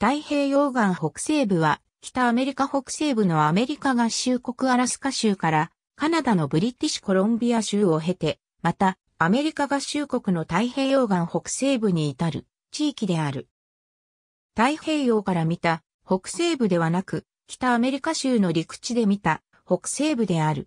太平洋岸北西部は、北アメリカ北西部のアメリカ合衆国アラスカ州から、カナダのブリティッシュコロンビア州を経て、また、アメリカ合衆国の太平洋岸北西部に至る地域である。太平洋から見た北西部ではなく、北アメリカ州の陸地で見た北西部である。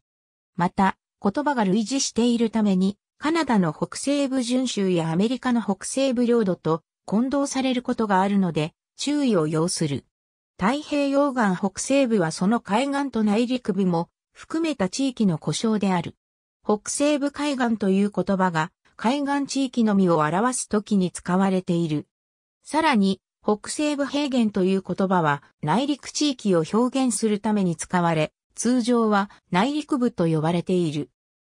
また、言葉が類似しているために、カナダの北西部準州やアメリカの北西部領土と混同されることがあるので、注意を要する。太平洋岸北西部はその海岸と内陸部も含めた地域の故障である。北西部海岸という言葉が海岸地域のみを表すときに使われている。さらに、北西部平原という言葉は内陸地域を表現するために使われ、通常は内陸部と呼ばれている。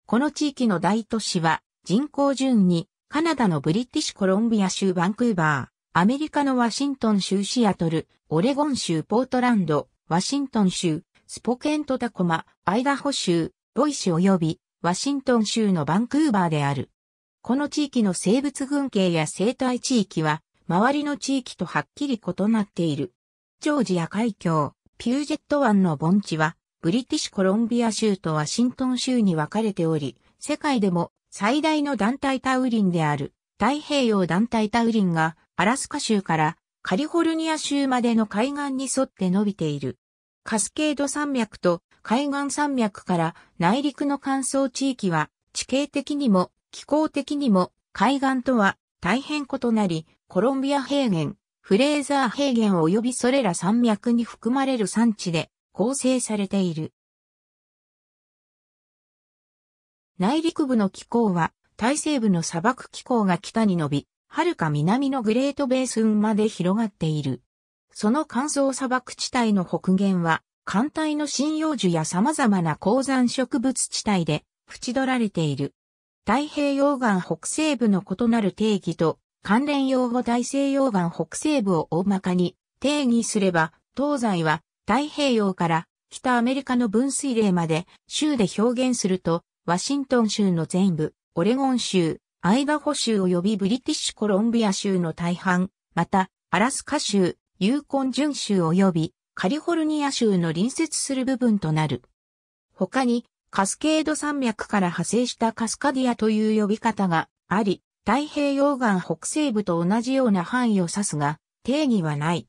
この地域の大都市は人口順にカナダのブリティッシュコロンビア州バンクーバー。アメリカのワシントン州シアトル、オレゴン州ポートランド、ワシントン州、スポケントタコマ、アイダホ州、ボイシ及び、ワシントン州のバンクーバーである。この地域の生物群系や生態地域は、周りの地域とはっきり異なっている。ジョージア海峡、ピュージェット湾の盆地は、ブリティッシュコロンビア州とワシントン州に分かれており、世界でも最大の団体タウリンである太平洋団体タウリンがアラスカ州からカリフォルニア州までの海岸に沿って伸びている。カスケード山脈と海岸山脈から内陸の乾燥地域は地形的にも気候的にも海岸とは大変異なり、コロンビア平原、フレーザー平原及びそれら山脈に含まれる産地で構成されている。内陸部の気候は大西部の砂漠気候が北に伸び、遥か南のグレートベースンまで広がっている。その乾燥砂漠地帯の北限は、寒帯の針葉樹や様々な高山植物地帯で、縁取られている。太平洋岸北西部の異なる定義と、関連用語大西洋岸北西部を大まかに定義すれば、東西は太平洋から北アメリカの分水嶺まで州で表現すると、ワシントン州の全部、オレゴン州、アイダホ州及びブリティッシュコロンビア州の大半、また、アラスカ州、ユーコン準州及びカリフォルニア州の隣接する部分となる。他に、カスケード山脈から派生したカスカディアという呼び方があり、太平洋岸北西部と同じような範囲を指すが、定義はない。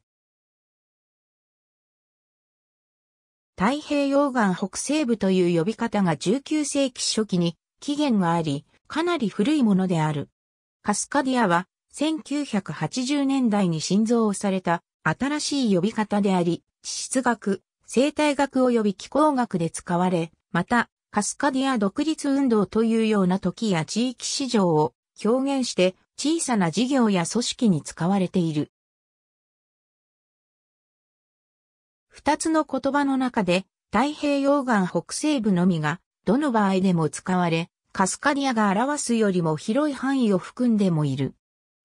太平洋岸北西部という呼び方が19世紀初期に起源があり、かなり古いものである。カスカディアは1980年代に新造をされた新しい呼び方であり、地質学、生態学及び気候学で使われ、また、カスカディア独立運動というような時や地域市場を表現して小さな事業や組織に使われている。二つの言葉の中で太平洋岸北西部のみがどの場合でも使われ、カスカディアが表すよりも広い範囲を含んでもいる。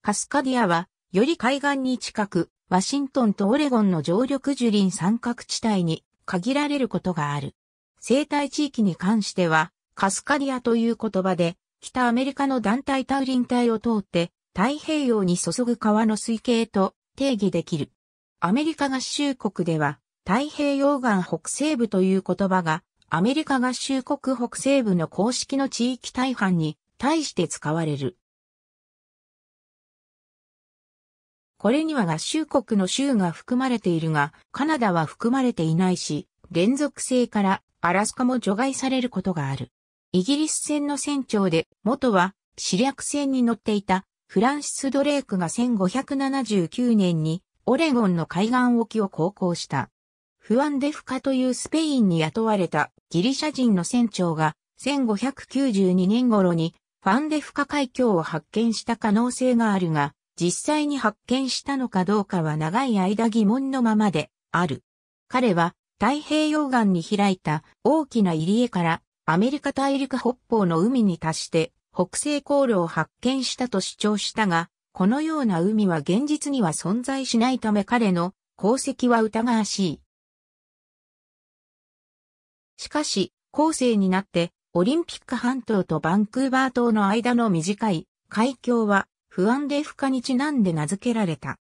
カスカディアは、より海岸に近く、ワシントンとオレゴンの常緑樹林三角地帯に限られることがある。生態地域に関しては、カスカディアという言葉で、北アメリカの団体タウリン帯を通って、太平洋に注ぐ川の水系と定義できる。アメリカ合衆国では、太平洋岸北西部という言葉がアメリカ合衆国北西部の公式の地域大半に対して使われる。これには合衆国の州が含まれているが、カナダは含まれていないし、連続性からアラスカも除外されることがある。イギリス船の船長で、元は、死略船に乗っていた、フランシス・ドレークが1579年に、オレゴンの海岸沖を航行した。フアンデフカというスペインに雇われたギリシャ人の船長が1592年頃にファンデフカ海峡を発見した可能性があるが、実際に発見したのかどうかは長い間疑問のままである。彼は太平洋岸に開いた大きな入り江からアメリカ大陸北方の海に達して北西航路を発見したと主張したが、このような海は現実には存在しないため彼の功績は疑わしい。しかし、後世になって、オリンピック半島とバンクーバー島の間の短い海峡は不安で不可にちなんで名付けられた。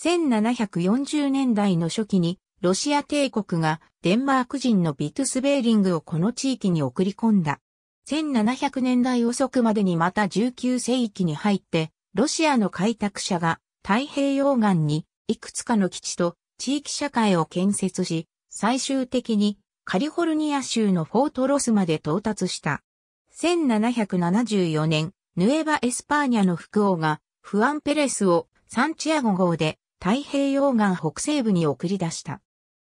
1740年代の初期にロシア帝国がデンマーク人のビトスベーリングをこの地域に送り込んだ。1700年代遅くまでにまた19世紀に入って、ロシアの開拓者が太平洋岸にいくつかの基地と地域社会を建設し、最終的にカリフォルニア州のフォートロスまで到達した。1774年、ヌエバ・エスパーニャの副王が、フアン・ペレスをサンチアゴ号で太平洋岸北西部に送り出した。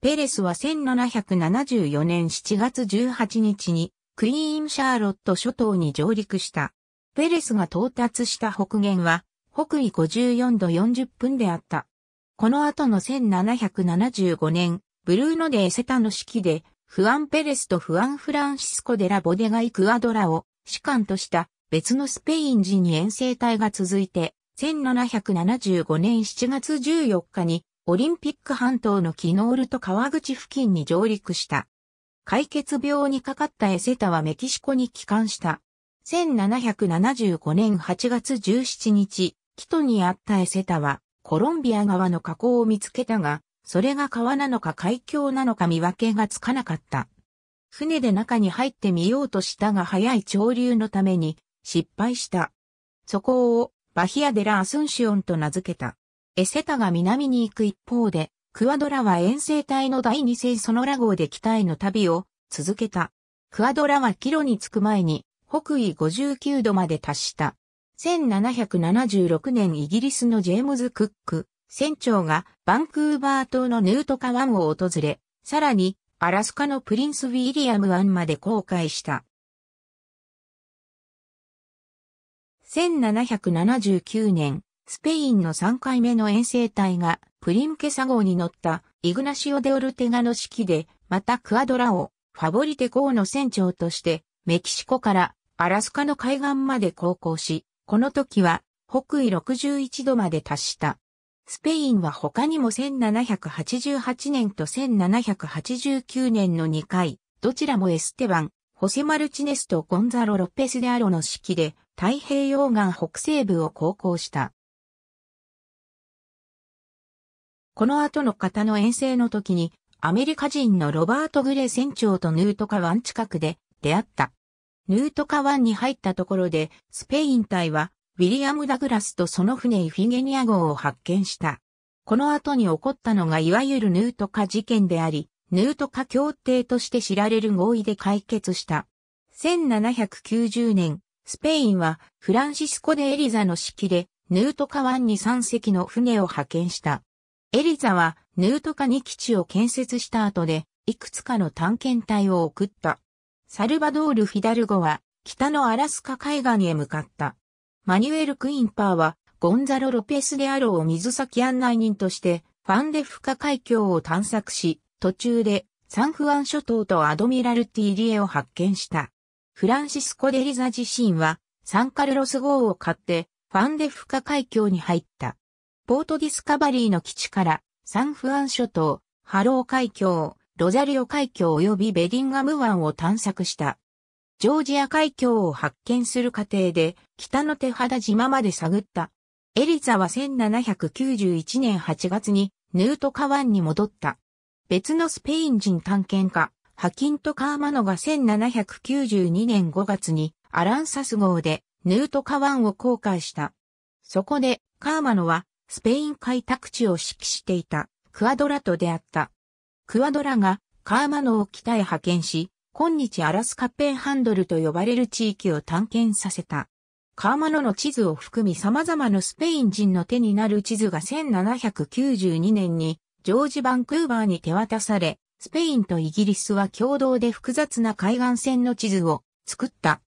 ペレスは1774年7月18日にクイーン・シャーロット諸島に上陸した。ペレスが到達した北限は北緯54度40分であった。この後の1775年、ブルーノ・デー・セタの式でフアン・ペレスとフアン・フランシスコ・デラ・ボデガイ・クアドラを士官とした別のスペイン人に遠征隊が続いて、1775年7月14日にオリンピック半島のキノールと川口付近に上陸した。解決病にかかったエセタはメキシコに帰還した。1775年8月17日、キトにあったエセタはコロンビア側の河口を見つけたが、それが川なのか海峡なのか見分けがつかなかった。船で中に入ってみようとしたが早い潮流のために失敗した。そこをバヒアデラ・アスンシオンと名付けた。エセタが南に行く一方で、クアドラは遠征隊の第二世ソノラ号で北への旅を続けた。クアドラはキロに着く前に北緯59度まで達した。1776年イギリスのジェームズ・クック、船長がバンクーバー島のヌートカ湾を訪れ、さらにアラスカのプリンスウィリアム湾まで航海した。1779年、スペインの3回目の遠征隊がプリンケサ号に乗ったイグナシオ・デオルテガの指揮で、またクアドラをファボリテ号の船長としてメキシコからアラスカの海岸まで航行し、この時は北緯61度まで達した。スペインは他にも1788年と1789年の2回、どちらもエステバン、ホセマルチネスとゴンザロ・ロペス・デアロの指揮で太平洋岸北西部を航行した。この後の方の遠征の時にアメリカ人のロバート・グレ船長とヌートカ湾近くで出会った。ヌートカ湾に入ったところでスペイン隊はウィリアム・ダグラスとその船イフィゲニア号を発見した。この後に起こったのがいわゆるヌートカ事件であり、ヌートカ協定として知られる合意で解決した。1790年、スペインはフランシスコ・でエリザの指揮でヌートカ湾に3隻の船を派遣した。エリザはヌートカに基地を建設した後で、いくつかの探検隊を送った。サルバドール・フィダルゴは北のアラスカ海岸へ向かった。マニュエル・クインパーは、ゴンザロ・ロペスであろう水先案内人として、ファンデフカ海峡を探索し、途中でサンフアン諸島とアドミラルティリエを発見した。フランシスコ・デリザ自身は、サンカルロス号を買って、ファンデフカ海峡に入った。ポートディスカバリーの基地から、サンフアン諸島、ハロー海峡、ロザリオ海峡及びベディンガム湾を探索した。ジョージア海峡を発見する過程で、北の手肌島まで探った。エリザは1791年8月にヌートカワンに戻った。別のスペイン人探検家、ハキント・カーマノが1792年5月にアランサス号でヌートカワンを航海した。そこでカーマノはスペイン開拓地を指揮していたクアドラと出会った。クアドラがカーマノを北へ派遣し、今日アラスカペンハンドルと呼ばれる地域を探検させた。カーマノの地図を含み様々なスペイン人の手になる地図が1792年にジョージ・バンクーバーに手渡され、スペインとイギリスは共同で複雑な海岸線の地図を作った。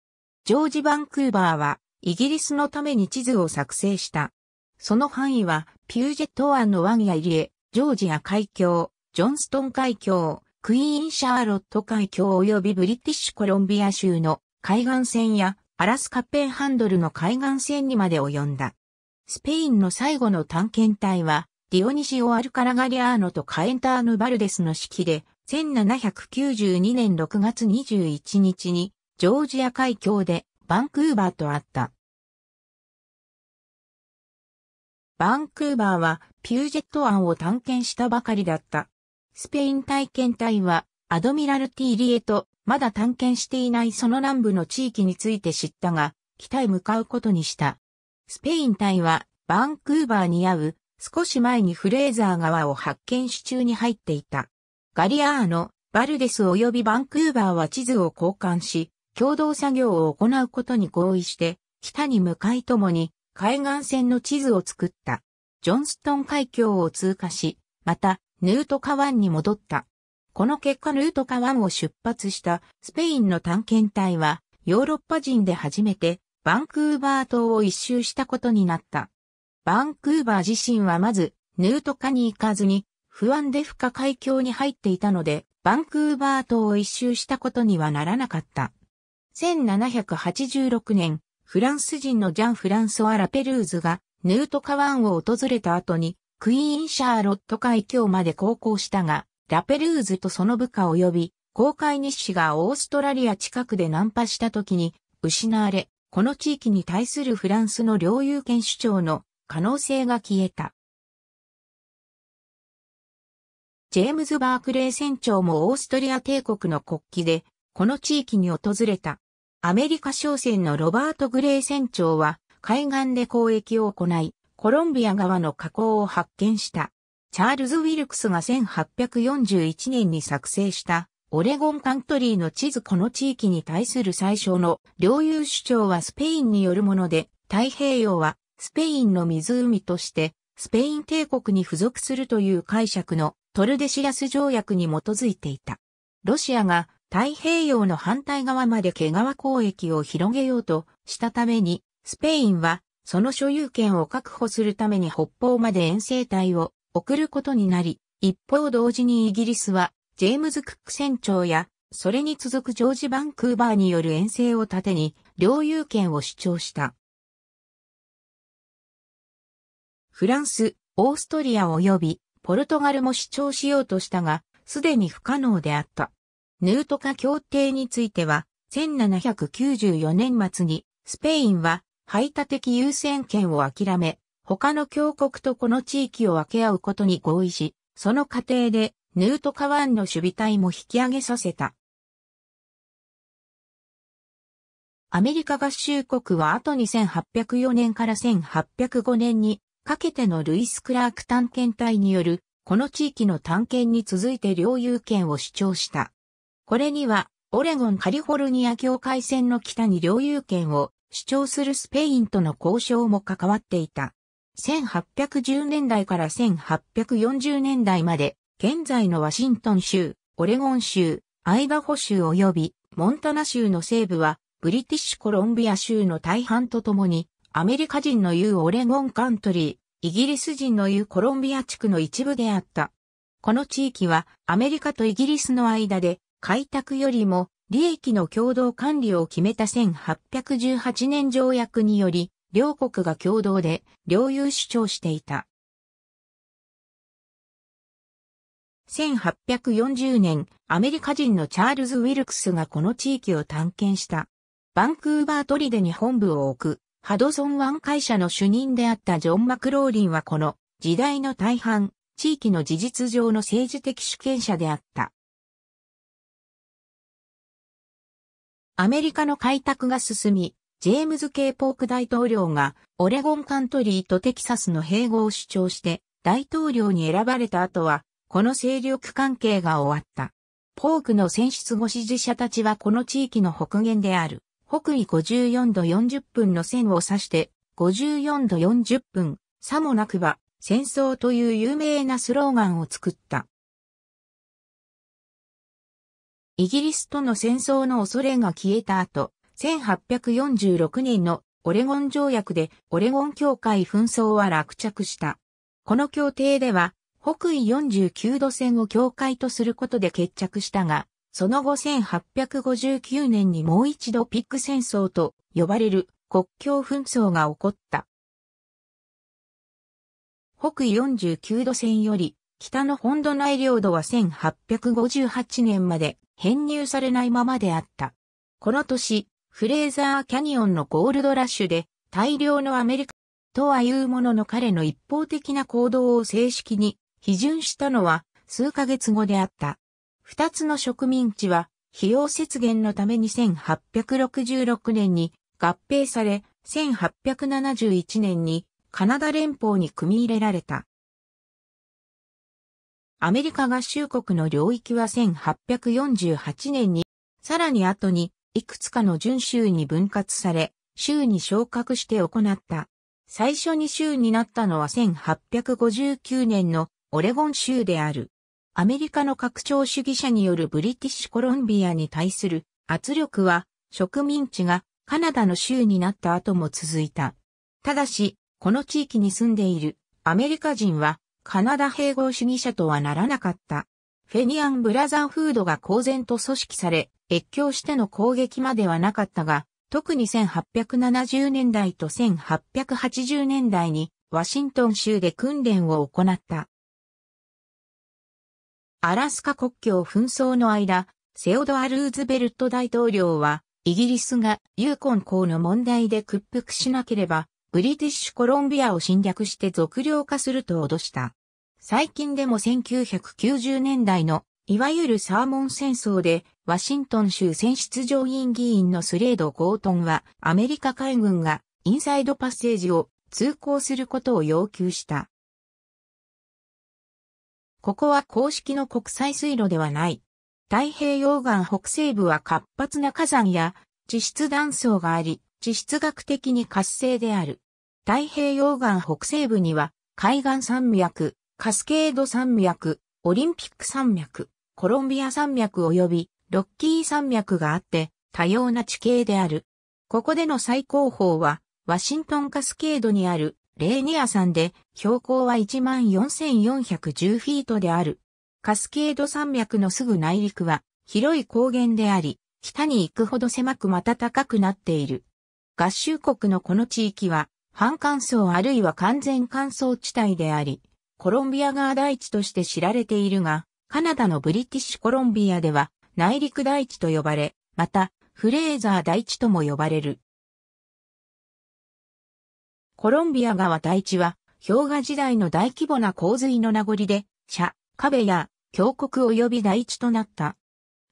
ジョージ・バンクーバーはイギリスのために地図を作成した。その範囲はピュージェット湾の湾や入江、ジョージア海峡、ジョンストン海峡、クイーン・シャーロット海峡及びブリティッシュコロンビア州の海岸線やアラスカペンハンドルの海岸線にまで及んだ。スペインの最後の探検隊は、ディオニシオ・アルカラガリアーノとカエンターヌ・バルデスの指揮で、1792年6月21日に、ジョージア海峡でバンクーバーと会った。バンクーバーはピュージェット湾を探検したばかりだった。スペイン体験隊は、アドミラルティリエと、まだ探検していないその南部の地域について知ったが、北へ向かうことにした。スペイン隊は、バンクーバーに合う、少し前にフレーザー川を発見し中に入っていた。ガリアーノ、バルデス及びバンクーバーは地図を交換し、共同作業を行うことに合意して、北に向かいともに、海岸線の地図を作った。ジョンストン海峡を通過し、また、ヌートカ湾に戻った。この結果ヌートカ湾を出発したスペインの探検隊はヨーロッパ人で初めてバンクーバー島を一周したことになった。バンクーバー自身はまずヌートカに行かずに不安で深海峡に入っていたのでバンクーバー島を一周したことにはならなかった。1786年、フランス人のジャン・フランソワ・ラペルーズがヌートカ湾を訪れた後にクイーンシャーロット海峡まで航行したが、ラペルーズとその部下及び、航海日誌がオーストラリア近くで難破した時に、失われ、この地域に対するフランスの領有権主張の可能性が消えた。ジェームズ・バークレー船長もオーストリア帝国の国旗で、この地域に訪れた。アメリカ商船のロバート・グレー船長は、海岸で交易を行い、コロンビア側の河口を発見した。チャールズ・ウィルクスが1841年に作成したオレゴンカントリーの地図この地域に対する最初の領有主張はスペインによるもので、太平洋はスペインの湖としてスペイン帝国に付属するという解釈のトルデシラス条約に基づいていた。ロシアが太平洋の反対側まで毛皮交易を広げようとしたために、スペインはその所有権を確保するために北方まで遠征隊を送ることになり、一方同時にイギリスは、ジェームズ・クック船長や、それに続くジョージ・バンクーバーによる遠征を盾に、領有権を主張した。フランス、オーストリア及び、ポルトガルも主張しようとしたが、すでに不可能であった。ヌートカ協定については、1794年末に、スペインは排他的優先権を諦め、他の強国とこの地域を分け合うことに合意し、その過程でヌートカワンの守備隊も引き上げさせた。アメリカ合衆国は後に1804年から1805年にかけてのルイス・クラーク探検隊によるこの地域の探検に続いて領有権を主張した。これにはオレゴン・カリフォルニア境界線の北に領有権を主張するスペインとの交渉も関わっていた。1810年代から1840年代まで、現在のワシントン州、オレゴン州、アイダホ州及びモンタナ州の西部は、ブリティッシュコロンビア州の大半とともに、アメリカ人の言うオレゴンカントリー、イギリス人の言うコロンビア地区の一部であった。この地域はアメリカとイギリスの間で開拓よりも利益の共同管理を決めた1818年条約により、両国が共同で領有主張していた。1840年、アメリカ人のチャールズ・ウィルクスがこの地域を探検した。バンクーバートリデに本部を置く、ハドソン湾会社の主任であったジョン・マクローリンはこの時代の大半、地域の事実上の政治的主権者であった。アメリカの開拓が進み、ジェームズ・ケイ・ポーク大統領がオレゴンカントリーとテキサスの併合を主張して大統領に選ばれた後は、この勢力関係が終わった。ポークの選出後支持者たちはこの地域の北限である、北緯54度40分の線を指して、54度40分、さもなくば、戦争という有名なスローガンを作った。イギリスとの戦争の恐れが消えた後、1846年のオレゴン条約でオレゴン協会紛争は落着した。この協定では、北緯49度線を境界とすることで決着したが、その後1859年にもう一度ピック戦争と呼ばれる国境紛争が起こった。北緯49度線より北の本土内領土は1858年まで編入されないままであった。この年、フレーザー・キャニオンのゴールドラッシュで大量のアメリカとは言うものの彼の一方的な行動を正式に批准したのは数ヶ月後であった。二つの植民地は費用節減のために1866年に合併され、1871年にカナダ連邦に組み入れられた。アメリカ合衆国の領域は1848年に、さらに後に、いくつかの準州に分割され、州に昇格して行った。最初に州になったのは1859年のオレゴン州である。アメリカの拡張主義者によるブリティッシュコロンビアに対する圧力は植民地がカナダの州になった後も続いた。ただし、この地域に住んでいるアメリカ人はカナダ併合主義者とはならなかった。フェニアン・ブラザーフードが公然と組織され、越境しての攻撃まではなかったが、特に1870年代と1880年代にワシントン州で訓練を行った。アラスカ国境紛争の間、セオドア・ルーズベルト大統領は、イギリスがユーコン港の問題で屈服しなければ、ブリティッシュコロンビアを侵略して属領化すると脅した。最近でも1990年代の、いわゆるサーモン戦争で、ワシントン州選出上院議員のスレード・ゴートンは、アメリカ海軍がインサイドパッセージを通行することを要求した。ここは公式の国際水路ではない。太平洋岸北西部は活発な火山や地質断層があり、地質学的に活性である。太平洋岸北西部には、海岸山脈、カスケード山脈、オリンピック山脈、コロンビア山脈及びロッキー山脈があって、多様な地形である。ここでの最高峰は、ワシントンカスケードにあるレーニア山で、標高は14,410フィートである。カスケード山脈のすぐ内陸は、広い高原であり、北に行くほど狭くまた高くなっている。合衆国のこの地域は、半乾燥あるいは完全乾燥地帯であり、コロンビア側大地として知られているが、カナダのブリティッシュコロンビアでは内陸大地と呼ばれ、またフレーザー大地とも呼ばれる。コロンビア川大地は氷河時代の大規模な洪水の名残で、斜、壁や峡谷及び大地となった。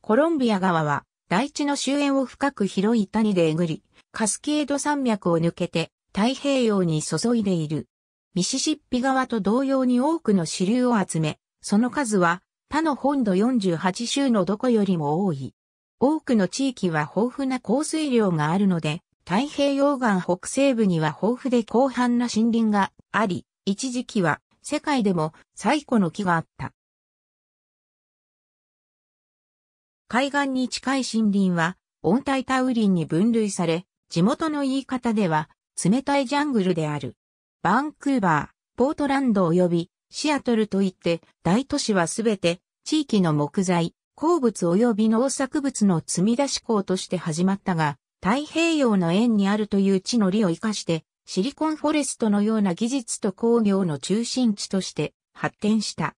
コロンビア川は大地の周辺を深く広い谷でえぐり、カスケード山脈を抜けて太平洋に注いでいる。ミシシッピ川と同様に多くの支流を集め、その数は他の本土48州のどこよりも多い。多くの地域は豊富な降水量があるので、太平洋岸北西部には豊富で広範な森林があり、一時期は世界でも最古の木があった。海岸に近い森林は温帯タウリンに分類され、地元の言い方では冷たいジャングルである。バンクーバー、ポートランド及びシアトルといって大都市はすべて地域の木材、鉱物及び農作物の積み出し港として始まったが、太平洋の円にあるという地の利を活かして、シリコンフォレストのような技術と工業の中心地として発展した。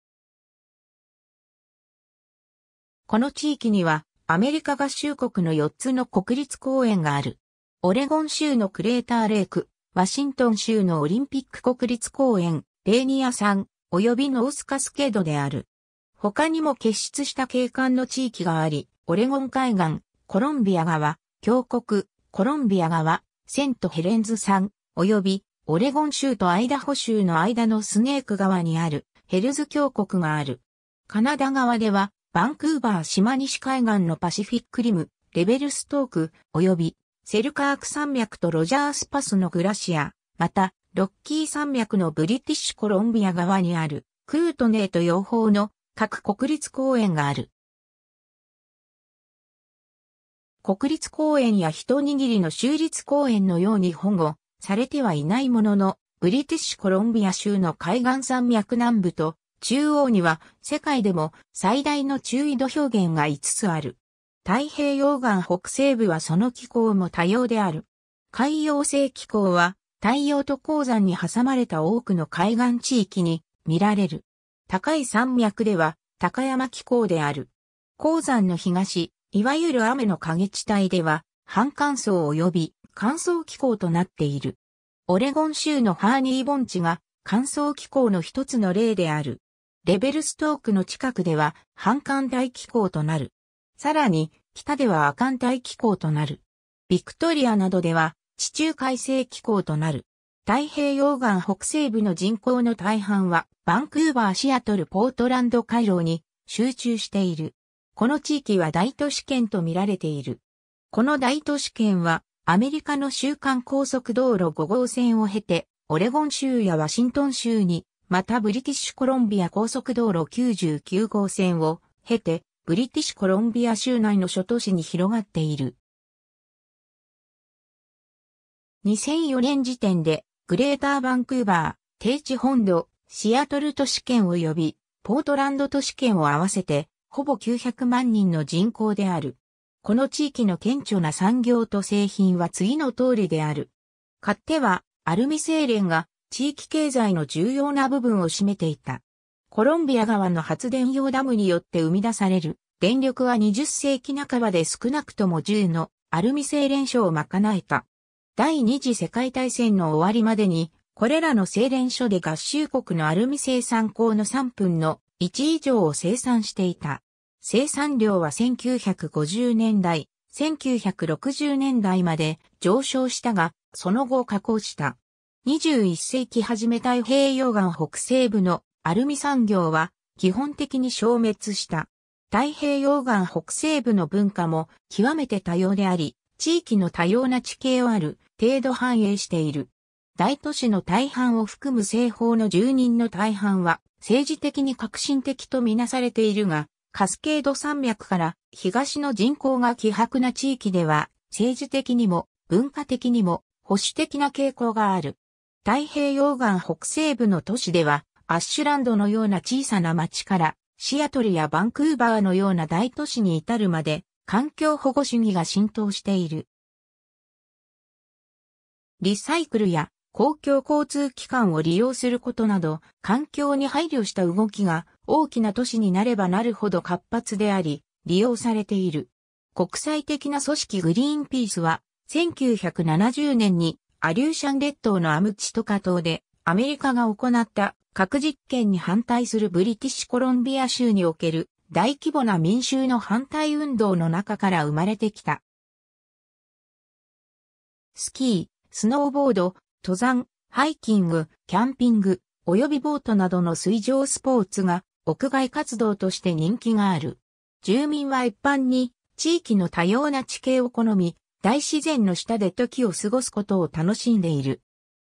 この地域にはアメリカ合衆国の4つの国立公園がある。オレゴン州のクレーターレイク、ワシントン州のオリンピック国立公園、レーニア山、及びノースカスケードである。他にも結出した景観の地域があり、オレゴン海岸、コロンビア川、峡谷、コロンビア川、セントヘレンズ山、及びオレゴン州とアイダホ州の間のスネーク川にあるヘルズ峡谷がある。カナダ側では、バンクーバー島西海岸のパシフィックリム、レベルストーク、及びセルカーク山脈とロジャースパスのグラシア、また、ロッキー山脈のブリティッシュコロンビア側にある、クートネーと養蜂の各国立公園がある。国立公園や一握りの州立公園のように保護されてはいないものの、ブリティッシュコロンビア州の海岸山脈南部と中央には世界でも最大の注意度表現が5つある。太平洋岸北西部はその気候も多様である。海洋性気候は太陽と鉱山に挟まれた多くの海岸地域に見られる。高い山脈では高山気候である。鉱山の東、いわゆる雨の影地帯では、半乾燥及び乾燥気候となっている。オレゴン州のハーニー盆地が乾燥気候の一つの例である。レベルストークの近くでは半乾大気候となる。さらに、北では亜寒帯気候となる。ビクトリアなどでは、地中海性気候となる。太平洋岸北西部の人口の大半は、バンクーバー、シアトル、ポートランド、回廊に集中している。この地域は大都市圏と見られている。この大都市圏は、アメリカの週間高速道路5号線を経て、オレゴン州やワシントン州に、またブリティッシュコロンビア高速道路99号線を経て、ブリティッシュコロンビア州内の諸都市に広がっている。2004年時点で、グレーターバンクーバー、低地本土、シアトル都市圏及び、ポートランド都市圏を合わせて、ほぼ900万人の人口である。この地域の顕著な産業と製品は次の通りである。勝手は、アルミ製錬が地域経済の重要な部分を占めていた。コロンビア川の発電用ダムによって生み出される電力は20世紀半ばで少なくとも10のアルミ製錬所を賄えた。第二次世界大戦の終わりまでに、これらの製錬所で合衆国のアルミ生産工の3分の1以上を生産していた。生産量は1950年代、1960年代まで上昇したが、その後下降した。21世紀初め太平洋岸北西部のアルミ産業は基本的に消滅した。太平洋岸北西部の文化も極めて多様であり、地域の多様な地形をある程度反映している。大都市の大半を含む西方の住人の大半は政治的に革新的とみなされているが、カスケード山脈から東の人口が希薄な地域では政治的にも文化的にも保守的な傾向がある。太平洋岸北西部の都市ではアッシュランドのような小さな町からシアトルやバンクーバーのような大都市に至るまで環境保護主義が浸透している。リサイクルや公共交通機関を利用することなど環境に配慮した動きが大きな都市になればなるほど活発であり利用されている。国際的な組織グリーンピースは1970年にアリューシャン列島のアムチトカ島でアメリカが行った核実験に反対するブリティッシュコロンビア州における大規模な民衆の反対運動の中から生まれてきた。スキー、スノーボード、登山、ハイキング、キャンピング、及びボートなどの水上スポーツが屋外活動として人気がある。住民は一般に地域の多様な地形を好み、大自然の下で時を過ごすことを楽しんでいる。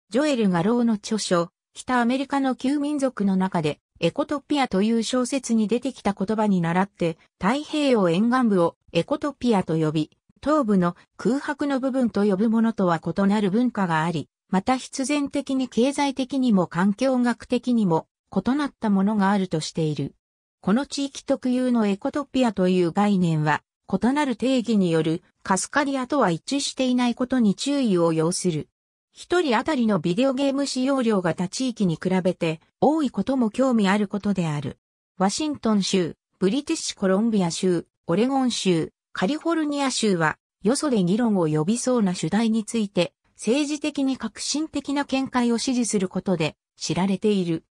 ジョエル・ガローの著書、北アメリカの旧民族の中で、エコトピアという小説に出てきた言葉に倣って、太平洋沿岸部をエコトピアと呼び、東部の空白の部分と呼ぶものとは異なる文化があり、また必然的に経済的にも環境学的にも異なったものがあるとしている。この地域特有のエコトピアという概念は、異なる定義によるカスカリアとは一致していないことに注意を要する。一人当たりのビデオゲーム使用量が他地域に比べて多いことも興味あることである。ワシントン州、ブリティッシュコロンビア州、オレゴン州、カリフォルニア州は、よそで議論を呼びそうな主題について、政治的に革新的な見解を支持することで知られている。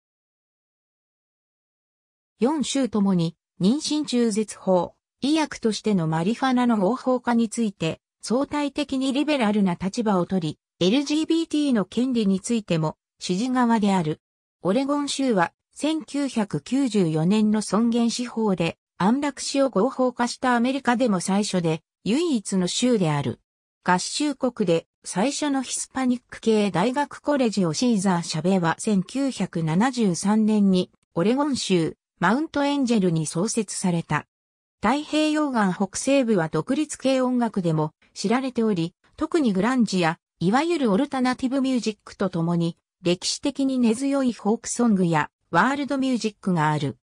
4州ともに妊娠中絶法、医薬としてのマリファナの合法化について相対的にリベラルな立場を取り、LGBT の権利についても支持側である。オレゴン州は1994年の尊厳司法で安楽死を合法化したアメリカでも最初で唯一の州である。合衆国で最初のヒスパニック系大学コレジオシーザー・シャベは1973年にオレゴン州マウントエンジェルに創設された。太平洋岸北西部は独立系音楽でも知られており、特にグランジやいわゆるオルタナティブミュージックとともに、歴史的に根強いフォークソングやワールドミュージックがある。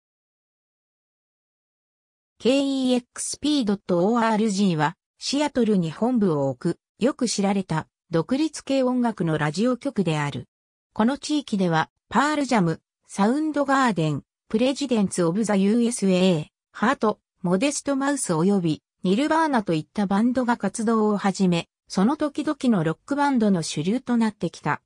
KEXP.org は、シアトルに本部を置く、よく知られた、独立系音楽のラジオ局である。この地域では、パールジャム、サウンドガーデン、プレジデンツ・オブ・ザ・ USA、ハート、モデスト・マウス及び、ニルバーナといったバンドが活動を始め、その時々のロックバンドの主流となってきた。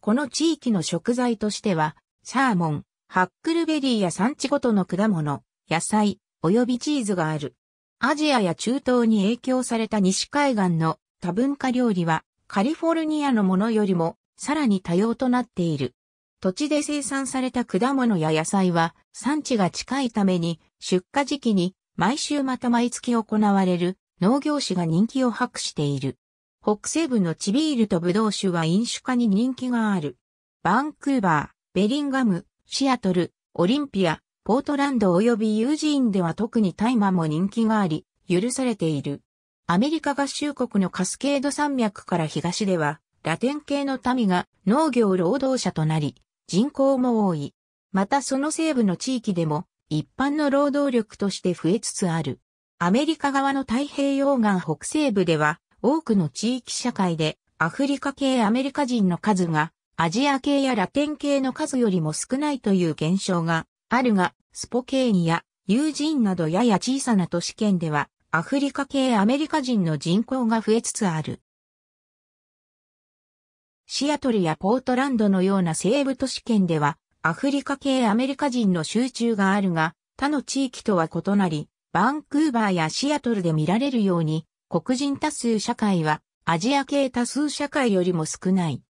この地域の食材としては、サーモン、ハックルベリーや産地ごとの果物、野菜、及びチーズがある。アジアや中東に影響された西海岸の多文化料理は、カリフォルニアのものよりも、さらに多様となっている。土地で生産された果物や野菜は産地が近いために出荷時期に毎週また毎月行われる農業士が人気を博している。北西部のチビールとブドウ酒は飲酒家に人気がある。バンクーバー、ベリンガム、シアトル、オリンピア、ポートランド及びユージーンでは特に大麻も人気があり、許されている。アメリカ合衆国のカスケード山脈から東では、ラテン系の民が農業労働者となり、人口も多い。またその西部の地域でも、一般の労働力として増えつつある。アメリカ側の太平洋岸北西部では、多くの地域社会で、アフリカ系アメリカ人の数が、アジア系やラテン系の数よりも少ないという現象があるが、スポケーニやユージンなどやや小さな都市圏では、アフリカ系アメリカ人の人口が増えつつある。シアトルやポートランドのような西部都市圏では、アフリカ系アメリカ人の集中があるが、他の地域とは異なり、バンクーバーやシアトルで見られるように、黒人多数社会はアジア系多数社会よりも少ない。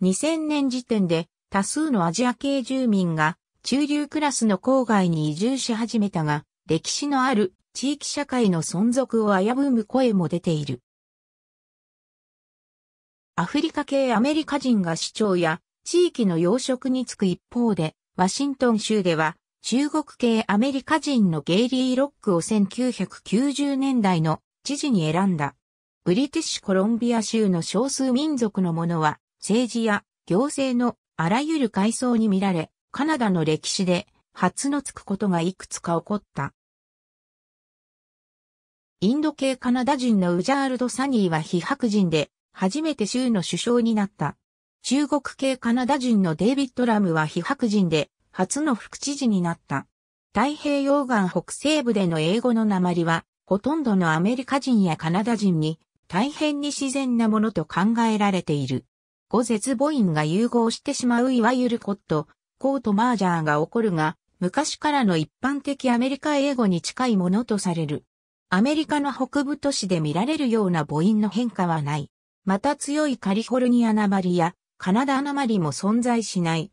2000年時点で多数のアジア系住民が中流クラスの郊外に移住し始めたが、歴史のある地域社会の存続を危ぶむ声も出ている。アフリカ系アメリカ人が市長や地域の要職に就く一方で、ワシントン州では中国系アメリカ人のゲイリー・ロックを1990年代の知事に選んだ。ブリティッシュコロンビア州の少数民族のものは政治や行政のあらゆる階層に見られ、カナダの歴史で初のつくことがいくつか起こった。インド系カナダ人のウジャールド・サニーは非白人で、初めて州の首相になった。中国系カナダ人のデイビッド・ラムは非白人で、初の副知事になった。太平洋岸北西部での英語の鉛は、ほとんどのアメリカ人やカナダ人に大変に自然なものと考えられている。語絶母音が融合してしまういわゆるコット、コートマージャーが起こるが、昔からの一般的アメリカ英語に近いものとされる。アメリカの北部都市で見られるような母音の変化はない。また強いカリフォルニアなまりやカナダなまりも存在しない。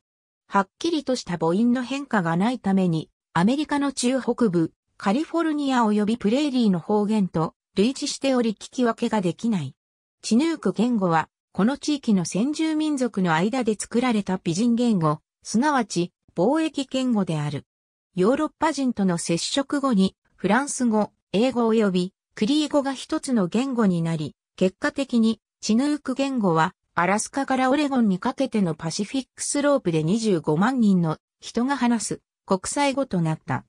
はっきりとした母音の変化がないために、アメリカの中北部、カリフォルニア及びプレーリーの方言と類似しており聞き分けができない。チヌーク言語は、この地域の先住民族の間で作られた美人言語、すなわち貿易言語である。ヨーロッパ人との接触後に、フランス語、英語及びクリー語が一つの言語になり、結果的にチヌーク言語はアラスカからオレゴンにかけてのパシフィックスロープで25万人の人が話す国際語となった。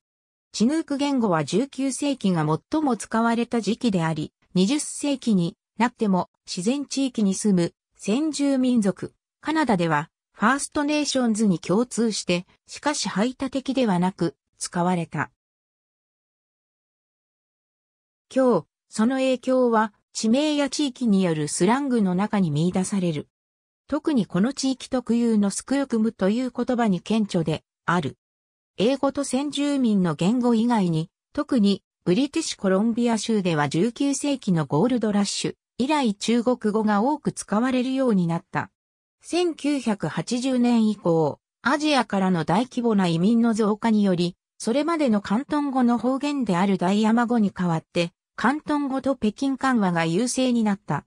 チヌーク言語は19世紀が最も使われた時期であり、20世紀になっても自然地域に住む先住民族、カナダではファーストネーションズに共通して、しかし排他的ではなく使われた。今日、その影響は地名や地域によるスラングの中に見出される。特にこの地域特有のスクヨクムという言葉に顕著である。英語と先住民の言語以外に、特にブリティッシュコロンビア州では19世紀のゴールドラッシュ以来中国語が多く使われるようになった。1980年以降、アジアからの大規模な移民の増加により、それまでの広東語の方言である大山語に代わって、広東語と北京緩和が優勢になった。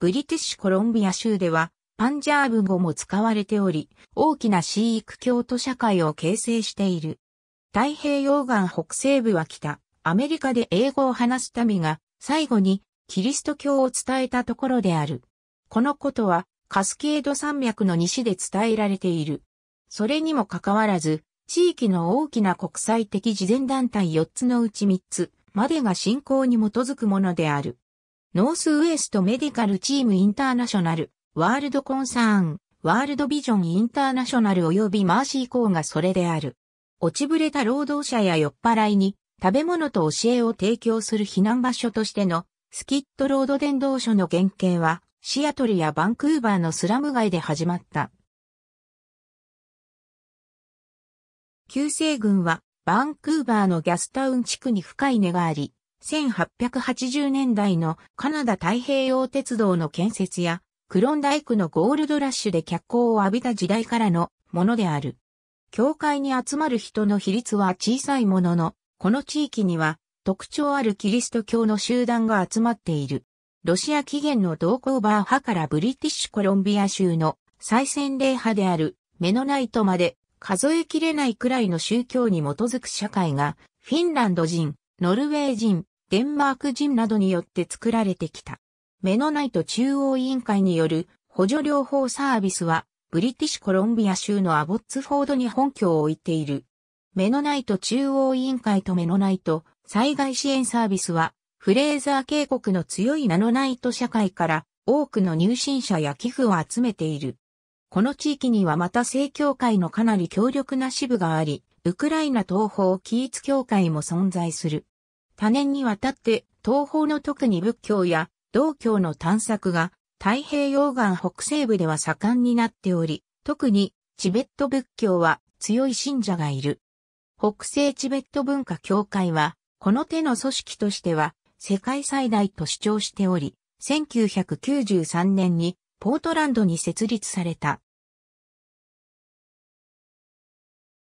ブリティッシュコロンビア州では、パンジャーブ語も使われており、大きな飼育教徒社会を形成している。太平洋岸北西部は北、アメリカで英語を話す民が、最後にキリスト教を伝えたところである。このことは、カスケード山脈の西で伝えられている。それにもかかわらず、地域の大きな国際的慈善団体4つのうち3つまでが信仰に基づくものである。ノースウエストメディカルチームインターナショナル、ワールドコンサーン、ワールドビジョンインターナショナル及びマーシー校がそれである。落ちぶれた労働者や酔っ払いに食べ物と教えを提供する避難場所としてのスキットロード伝道所の原型はシアトルやバンクーバーのスラム街で始まった。旧西軍はバンクーバーのギャスタウン地区に深い根があり、1880年代のカナダ太平洋鉄道の建設や、クロンダイクのゴールドラッシュで脚光を浴びた時代からのものである。教会に集まる人の比率は小さいものの、この地域には特徴あるキリスト教の集団が集まっている。ロシア起源の同行バー派からブリティッシュコロンビア州の最先例派であるメノナイトまで数えきれないくらいの宗教に基づく社会が、フィンランド人、ノルウェー人、デンマーク人などによって作られてきた。メノナイト中央委員会による補助療法サービスは、ブリティッシュコロンビア州のアボッツフォードに本拠を置いている。メノナイト中央委員会とメノナイト災害支援サービスは、フレーザー渓谷の強いナノナイト社会から多くの入信者や寄付を集めている。この地域にはまた正教会のかなり強力な支部があり、ウクライナ東方キーツ教会も存在する。多年にわたって東方の特に仏教や道教の探索が太平洋岸北西部では盛んになっており、特にチベット仏教は強い信者がいる。北西チベット文化協会は、この手の組織としては世界最大と主張しており、1993年にポートランドに設立された。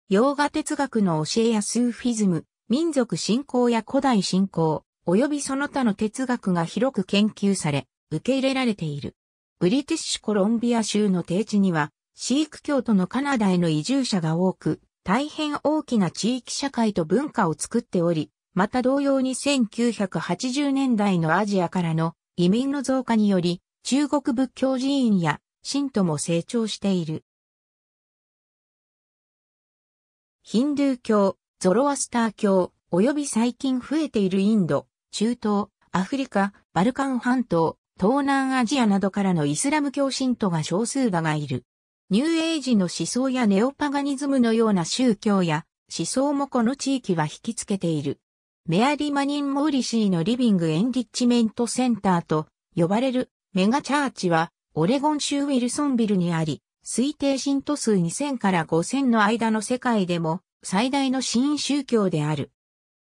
洋画哲学の教えやスーフィズム、民族信仰や古代信仰、及びその他の哲学が広く研究され、受け入れられている。ブリティッシュコロンビア州の定地には、シーク教徒のカナダへの移住者が多く、大変大きな地域社会と文化を作っており、また同様に1980年代のアジアからの移民の増加により、中国仏教寺院や信徒も成長している。ヒンドゥー教、ゾロアスター教、及び最近増えているインド、中東、アフリカ、バルカン半島、東南アジアなどからのイスラム教信徒が少数だがいる。ニューエイジの思想やネオパガニズムのような宗教や思想もこの地域は引きつけている。メアリ・マニン・モーリシーのリビング・エンリッチメント・センターと呼ばれるメガチャーチは、オレゴン州ウィルソンビルにあり、推定信徒数2000から5000の間の世界でも、最大の新宗教である。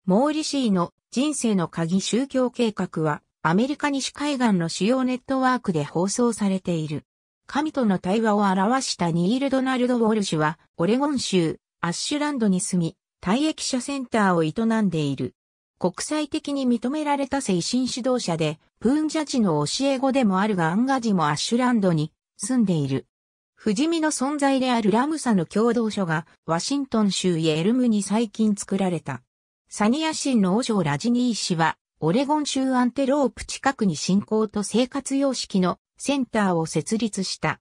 モーリシーの人生の鍵宗教計画は、アメリカ西海岸の主要ネットワークで放送されている。神との対話を表したニール・ドナルド・ウォルシュは、オレゴン州、アッシュランドに住み、退役者センターを営んでいる。国際的に認められた精神指導者で、プーンジャジの教え子でもあるがアンガジもアッシュランドに住んでいる。不死身の存在であるラムサの共同書がワシントン州イエルムに最近作られた。サニア神の王女ラジニー氏は、オレゴン州アンテロープ近くに信仰と生活様式のセンターを設立した。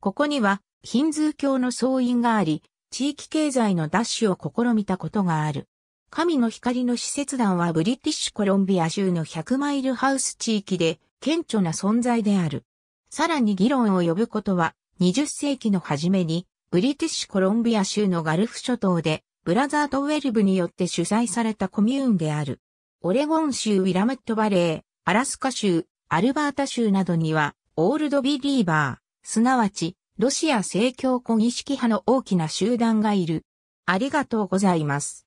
ここにはヒンズー教の創員があり、地域経済の奪取を試みたことがある。神の光の使節団はブリティッシュコロンビア州の100マイルハウス地域で顕著な存在である。さらに議論を呼ぶことは、20世紀の初めに、ブリティッシュコロンビア州のガルフ諸島で、ブラザードウェルブによって主催されたコミューンである。オレゴン州ウィラメットバレー、アラスカ州、アルバータ州などには、オールドビリーバー、すなわち、ロシア正教古儀式派の大きな集団がいる。ありがとうございます。